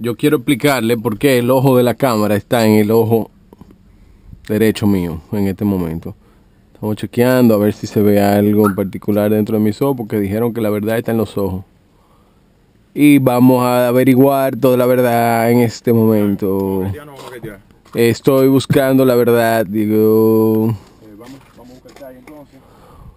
yo quiero explicarle por qué el ojo de la cámara está en el ojo derecho mío en este momento. Estamos chequeando a ver si se ve algo en particular dentro de mis ojos, porque dijeron que la verdad está en los ojos. Y vamos a averiguar toda la verdad en este momento. Estoy buscando la verdad, digo. Eh,